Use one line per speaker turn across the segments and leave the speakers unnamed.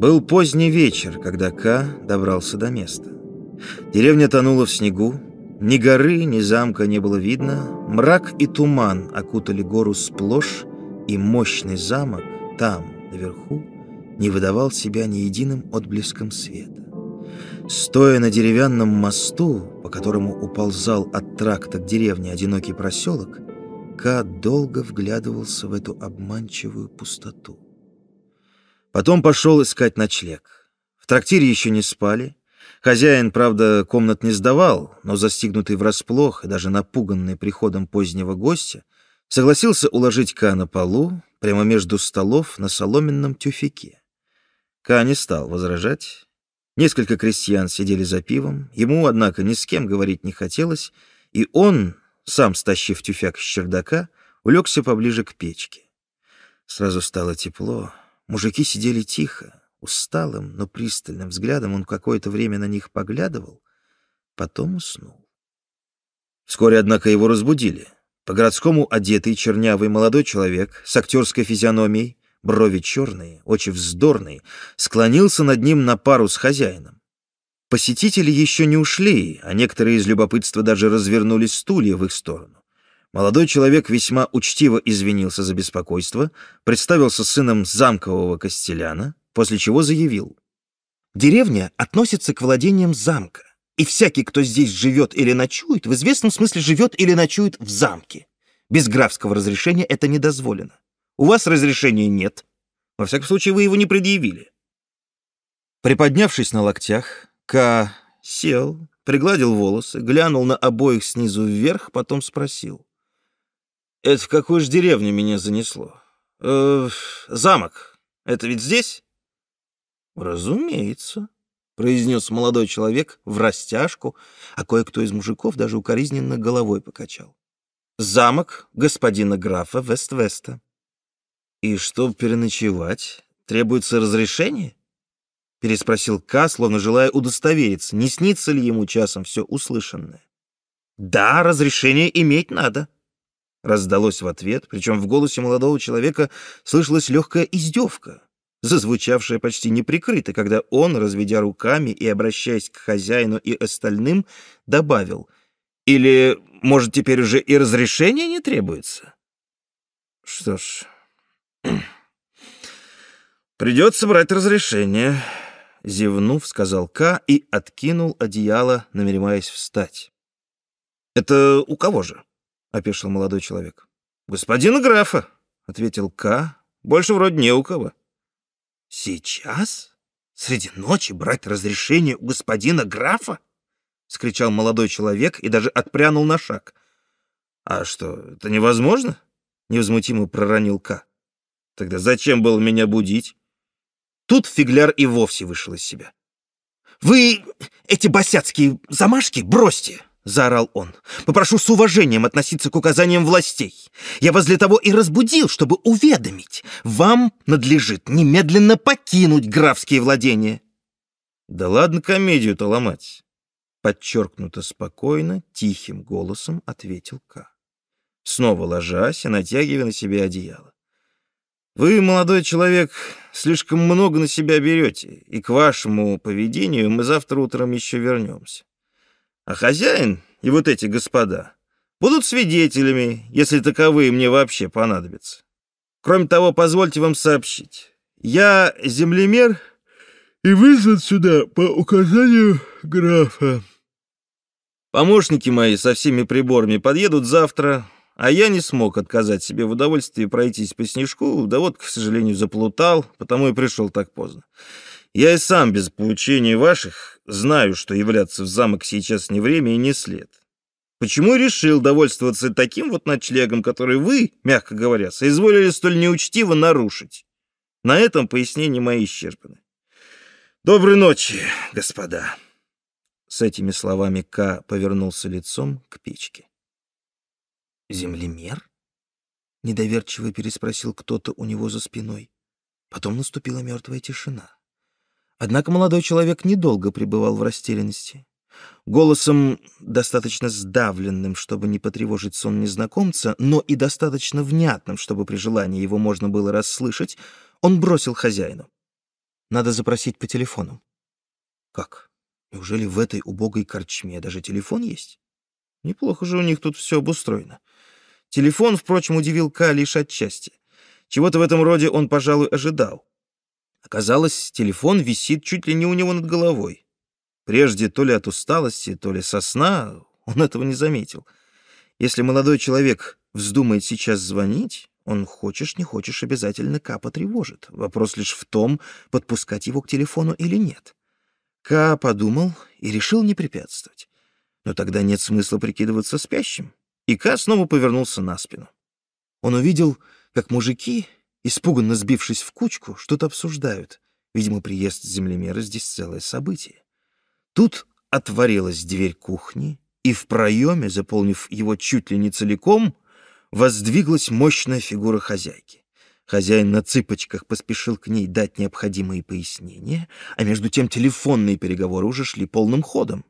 Был поздний вечер, когда К добрался до места. Деревня тонула в снегу, ни горы, ни замка не было видно, мрак и туман окутали гору сплошь, и мощный замок там, наверху, не выдавал себя ни единым отблеском света. Стоя на деревянном мосту, по которому уползал от тракта к деревне одинокий проселок, Ка долго вглядывался в эту обманчивую пустоту. Потом пошел искать ночлег. В трактире еще не спали. Хозяин, правда, комнат не сдавал, но застигнутый врасплох и даже напуганный приходом позднего гостя, согласился уложить Ка на полу, прямо между столов на соломенном тюфике. Ка не стал возражать. Несколько крестьян сидели за пивом, ему, однако, ни с кем говорить не хотелось, и он, сам стащив тюфяк с чердака, улегся поближе к печке. Сразу стало тепло, Мужики сидели тихо, усталым, но пристальным взглядом он какое-то время на них поглядывал, потом уснул. Вскоре, однако, его разбудили. По-городскому одетый чернявый молодой человек с актерской физиономией, брови черные, очи вздорные, склонился над ним на пару с хозяином. Посетители еще не ушли, а некоторые из любопытства даже развернули стулья в их сторону. Молодой человек весьма учтиво извинился за беспокойство, представился сыном замкового костеляна, после чего заявил. «Деревня относится к владениям замка, и всякий, кто здесь живет или ночует, в известном смысле живет или ночует в замке. Без графского разрешения это не дозволено. У вас разрешения нет. Во всяком случае, вы его не предъявили». Приподнявшись на локтях, К. сел, пригладил волосы, глянул на обоих снизу вверх, потом спросил. Это в какую же деревню меня занесло? Э, замок. Это ведь здесь? Разумеется, произнес молодой человек в растяжку, а кое-кто из мужиков даже укоризненно головой покачал. Замок господина графа Вест-Веста. И чтобы переночевать, требуется разрешение? Переспросил Ка, словно желая удостовериться, не снится ли ему часом все услышанное. Да, разрешение иметь надо, Раздалось в ответ, причем в голосе молодого человека слышалась легкая издевка, зазвучавшая почти неприкрыто, когда он, разведя руками и обращаясь к хозяину и остальным, добавил «Или, может, теперь уже и разрешение не требуется?» «Что ж, придется брать разрешение», — зевнув, сказал К и откинул одеяло, намереваясь встать. «Это у кого же?» — опешил молодой человек. «Господина графа», — ответил К. «Больше вроде не у кого». «Сейчас? Среди ночи брать разрешение у господина графа?» — скричал молодой человек и даже отпрянул на шаг. «А что, это невозможно?» — невозмутимо проронил К. «Тогда зачем было меня будить?» Тут фигляр и вовсе вышел из себя. «Вы эти босяцкие замашки бросьте!» — заорал он. «Попрошу с уважением относиться к указаниям властей. Я возле того и разбудил, чтобы уведомить. Вам надлежит немедленно покинуть графские владения». «Да ладно комедию-то ломать!» Подчеркнуто спокойно, тихим голосом ответил К. Снова ложась и натягивая на себя одеяло. «Вы, молодой человек, слишком много на себя берете, и к вашему поведению мы завтра утром еще вернемся. А хозяин и вот эти господа будут свидетелями, если таковые мне вообще понадобятся. Кроме того, позвольте вам сообщить. Я землемер и вызван сюда по указанию графа. Помощники мои со всеми приборами подъедут завтра, а я не смог отказать себе в удовольствии пройтись по снежку, да вот, к сожалению, заплутал, потому и пришел так поздно. Я и сам без поучений ваших знаю, что являться в замок сейчас не время и не след. Почему решил довольствоваться таким вот ночлегом, который вы, мягко говоря, соизволили столь неучтиво нарушить? На этом пояснения мои исчерпаны. Доброй ночи, господа. С этими словами К повернулся лицом к печке. Землемер? Недоверчиво переспросил кто-то у него за спиной. Потом наступила мертвая тишина. Однако молодой человек недолго пребывал в растерянности. Голосом, достаточно сдавленным, чтобы не потревожить сон незнакомца, но и достаточно внятным, чтобы при желании его можно было расслышать, он бросил хозяину. «Надо запросить по телефону». «Как? Неужели в этой убогой корчме даже телефон есть? Неплохо же у них тут все обустроено». Телефон, впрочем, удивил Ка лишь отчасти. Чего-то в этом роде он, пожалуй, ожидал. Оказалось, телефон висит чуть ли не у него над головой. Прежде то ли от усталости, то ли со сна, он этого не заметил. Если молодой человек вздумает сейчас звонить, он, хочешь не хочешь, обязательно Ка потревожит. Вопрос лишь в том, подпускать его к телефону или нет. Ка подумал и решил не препятствовать. Но тогда нет смысла прикидываться спящим. И Ка снова повернулся на спину. Он увидел, как мужики Испуганно сбившись в кучку, что-то обсуждают. Видимо, приезд землемера здесь целое событие. Тут отворилась дверь кухни, и в проеме, заполнив его чуть ли не целиком, воздвиглась мощная фигура хозяйки. Хозяин на цыпочках поспешил к ней дать необходимые пояснения, а между тем телефонные переговоры уже шли полным ходом.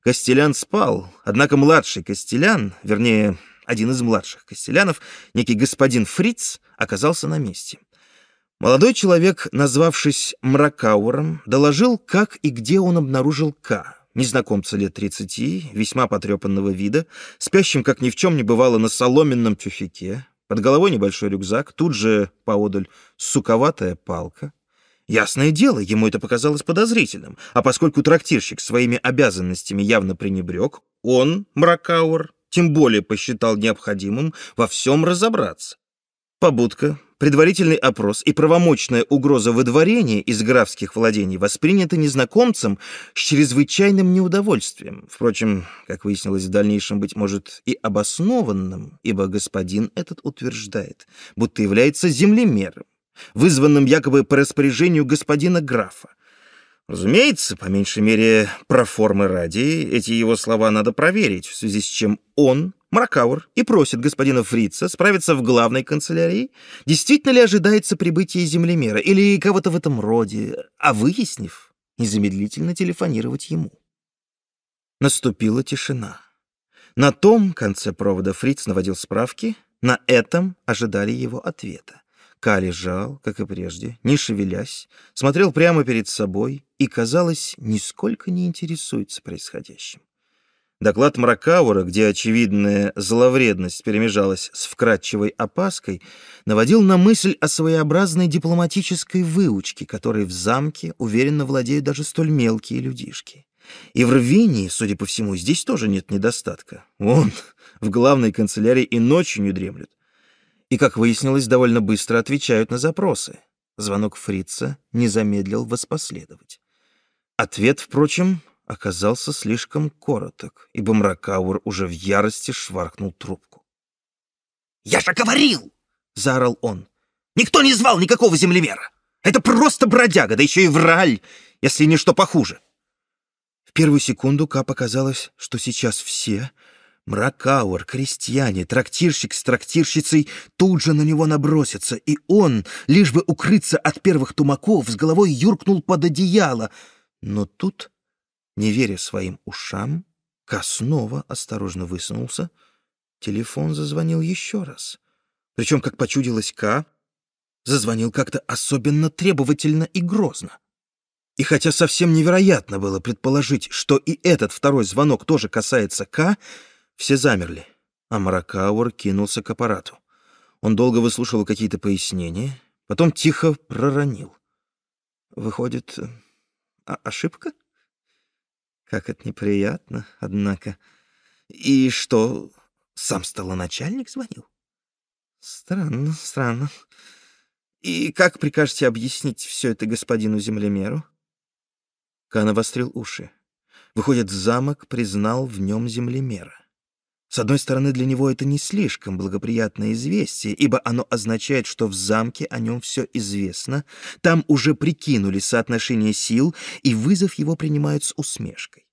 Костелян спал, однако младший Костелян, вернее, один из младших костелянов, некий господин Фриц, оказался на месте. Молодой человек, назвавшись Мракауром, доложил, как и где он обнаружил К, незнакомца лет 30, весьма потрепанного вида, спящим, как ни в чем не бывало, на соломенном тюфике, под головой небольшой рюкзак, тут же поодаль суковатая палка. Ясное дело, ему это показалось подозрительным, а поскольку трактирщик своими обязанностями явно пренебрег, он, Мракаур, тем более посчитал необходимым во всем разобраться. Побудка, предварительный опрос и правомочная угроза выдворения из графских владений восприняты незнакомцем с чрезвычайным неудовольствием. Впрочем, как выяснилось в дальнейшем, быть может, и обоснованным, ибо господин этот утверждает, будто является землемером, вызванным якобы по распоряжению господина графа, Разумеется, по меньшей мере, про формы ради, эти его слова надо проверить, в связи с чем он, Мракаур, и просит господина Фрица справиться в главной канцелярии, действительно ли ожидается прибытие землемера или кого-то в этом роде, а выяснив, незамедлительно телефонировать ему. Наступила тишина. На том конце провода Фриц наводил справки, на этом ожидали его ответа. Ка лежал, как и прежде, не шевелясь, смотрел прямо перед собой и, казалось, нисколько не интересуется происходящим. Доклад Мракаура, где очевидная зловредность перемежалась с вкрадчивой опаской, наводил на мысль о своеобразной дипломатической выучке, которой в замке уверенно владеют даже столь мелкие людишки. И в рвении, судя по всему, здесь тоже нет недостатка. Вон, в главной канцелярии и ночью не дремлют и, как выяснилось, довольно быстро отвечают на запросы. Звонок фрица не замедлил воспоследовать. Ответ, впрочем, оказался слишком короток, ибо Мракаур уже в ярости шваркнул трубку. «Я же говорил!» — заорал он. «Никто не звал никакого землемера! Это просто бродяга, да еще и враль, если не что похуже!» В первую секунду Ка показалось, что сейчас все, Мракауэр, крестьяне, трактирщик с трактирщицей тут же на него набросятся, и он, лишь бы укрыться от первых тумаков, с головой юркнул под одеяло. Но тут, не веря своим ушам, Коснова осторожно высунулся. Телефон зазвонил еще раз. Причем, как почудилось К, зазвонил как-то особенно требовательно и грозно. И хотя совсем невероятно было предположить, что и этот второй звонок тоже касается К, все замерли, а Маракауэр кинулся к аппарату. Он долго выслушивал какие-то пояснения, потом тихо проронил. «Выходит, а, ошибка? Как это неприятно, однако. И что, сам столоначальник звонил? Странно, странно. И как прикажете объяснить все это господину землемеру?» Кан обострил уши. Выходит, замок признал в нем землемера. С одной стороны, для него это не слишком благоприятное известие, ибо оно означает, что в замке о нем все известно, там уже прикинули соотношение сил, и вызов его принимают с усмешкой.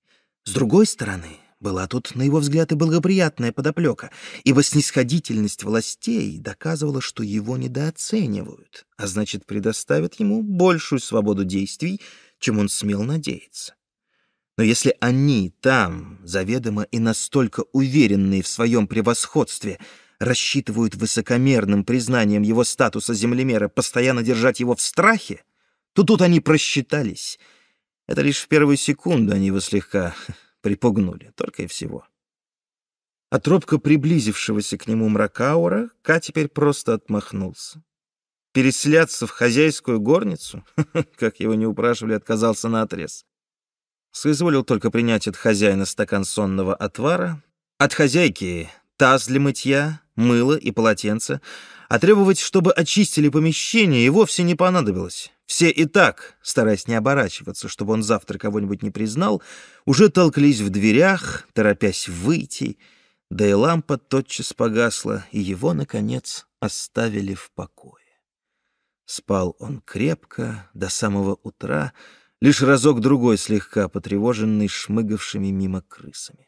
С другой стороны, была тут, на его взгляд, и благоприятная подоплека, ибо снисходительность властей доказывала, что его недооценивают, а значит, предоставят ему большую свободу действий, чем он смел надеяться. Но если они там, заведомо и настолько уверенные в своем превосходстве, рассчитывают высокомерным признанием его статуса землемера постоянно держать его в страхе, то тут они просчитались. Это лишь в первую секунду они его слегка припугнули, только и всего. А тропка приблизившегося к нему мракаура Ка теперь просто отмахнулся. Переселяться в хозяйскую горницу, как его не упрашивали, отказался на отрез соизволил только принять от хозяина стакан сонного отвара, от хозяйки таз для мытья, мыло и полотенце, а требовать, чтобы очистили помещение, и вовсе не понадобилось. Все и так, стараясь не оборачиваться, чтобы он завтра кого-нибудь не признал, уже толклись в дверях, торопясь выйти, да и лампа тотчас погасла, и его, наконец, оставили в покое. Спал он крепко до самого утра, лишь разок-другой слегка потревоженный шмыгавшими мимо крысами.